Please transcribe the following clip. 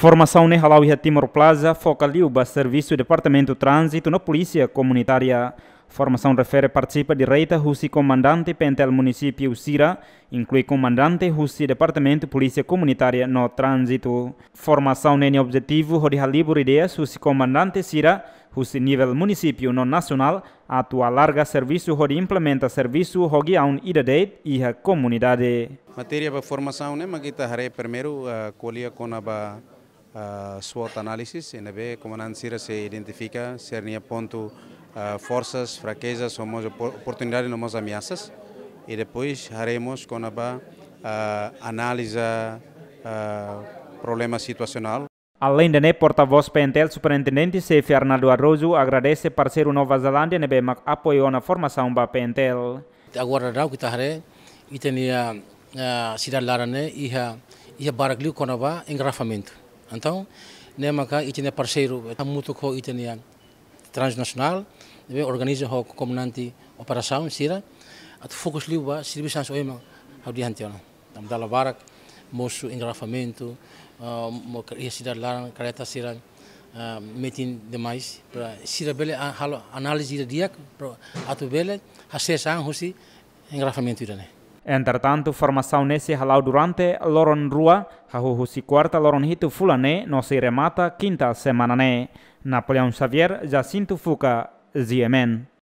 Formação Halau e Timor Plaza foca o Serviço do Departamento Trânsito na Polícia Comunitária. Formação refere participa direita Russi Comandante Pentel Município Sira, inclui Comandante Russi Departamento Polícia Comunitária no Trânsito. Formação Nene Objetivo Rodihalibur Ideias Russi Comandante Sira, Russi Nível Município no Nacional, atua larga serviço Rodi implementa serviço Rogiaun Idadeit e a comunidade. Matéria para formação, né? Mas primeiro a ah, colher com a uh, SWOT analysis in a way Comandancia se identifica cernia ponto uh, forças, fraquezas, somos oportunidades, somos ameaças e depois haremos com a uh, análise uh, problema situacional. Além de né, porta-voz Pentel, superintendente C. Fernando Arrojo agradece parceiro Nova Zelândia e né, bem, apoio na formação da Pentel. Agora o que está e tem a eh, cidade lá Larané e a Baraglio liu com engrafamento. Então, nema ka parceiro parceiro, muito com o yang transnacional, deve organiza o comandante operação sira, at fokus liwa serviços oema hau di hantiona. Tam dala barak mosu engrafamento, uh, mo cidade lá careta sira uh, metin demais para sira bele a análise dia para atu bele hasesan husi engrafamento né Entretanto, formação nesse halau durante loron rua, hahuhusi quarta loron hitu fulane, no se remata quinta semana Né? Xavier, Jacinto Fuca, Ziemen.